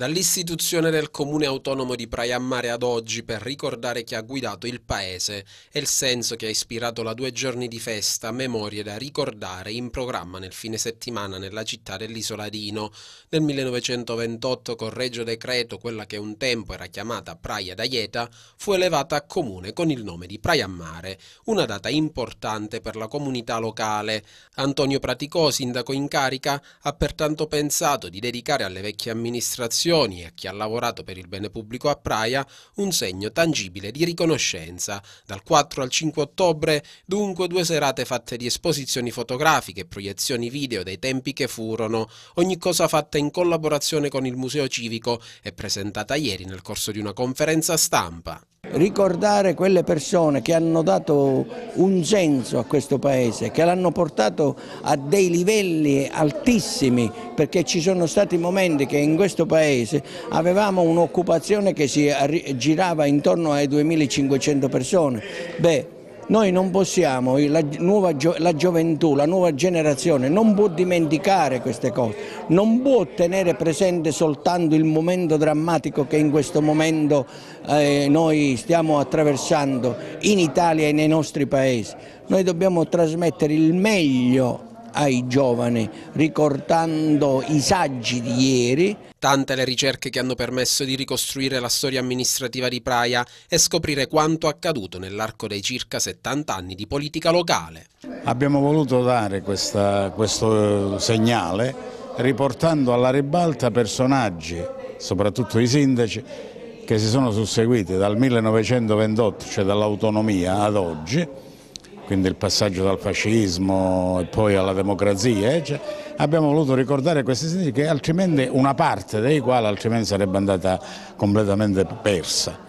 Dall'istituzione del Comune autonomo di Praia a Mare ad oggi per ricordare chi ha guidato il paese e il senso che ha ispirato la due giorni di festa, memorie da ricordare in programma nel fine settimana nella città dell'Isoladino. Nel 1928 con Reggio Decreto quella che un tempo era chiamata Praia d'Aieta fu elevata a comune con il nome di Praia a Mare, una data importante per la comunità locale. Antonio Praticò, sindaco in carica, ha pertanto pensato di dedicare alle vecchie amministrazioni istituzioni e a chi ha lavorato per il bene pubblico a Praia un segno tangibile di riconoscenza. Dal 4 al 5 ottobre dunque due serate fatte di esposizioni fotografiche e proiezioni video dei tempi che furono, ogni cosa fatta in collaborazione con il Museo Civico e presentata ieri nel corso di una conferenza stampa ricordare quelle persone che hanno dato un senso a questo Paese, che l'hanno portato a dei livelli altissimi, perché ci sono stati momenti che in questo Paese avevamo un'occupazione che si girava intorno ai 2500 persone. Beh, noi non possiamo, la, nuova, la gioventù, la nuova generazione non può dimenticare queste cose, non può tenere presente soltanto il momento drammatico che in questo momento eh, noi stiamo attraversando in Italia e nei nostri paesi. Noi dobbiamo trasmettere il meglio ai giovani, ricordando i saggi di ieri. Tante le ricerche che hanno permesso di ricostruire la storia amministrativa di Praia e scoprire quanto accaduto nell'arco dei circa 70 anni di politica locale. Abbiamo voluto dare questa, questo eh, segnale riportando alla ribalta personaggi, soprattutto i sindaci, che si sono susseguiti dal 1928, cioè dall'autonomia ad oggi, quindi il passaggio dal fascismo e poi alla democrazia, eh, cioè abbiamo voluto ricordare questi sindaci che altrimenti una parte dei quali altrimenti sarebbe andata completamente persa.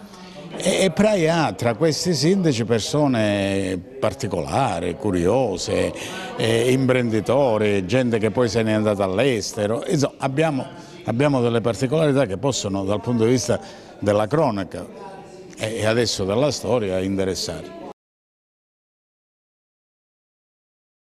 E, e Praia ha tra questi sindaci persone particolari, curiose, eh, imprenditori, gente che poi se n'è andata all'estero, insomma abbiamo, abbiamo delle particolarità che possono dal punto di vista della cronaca e adesso della storia interessare.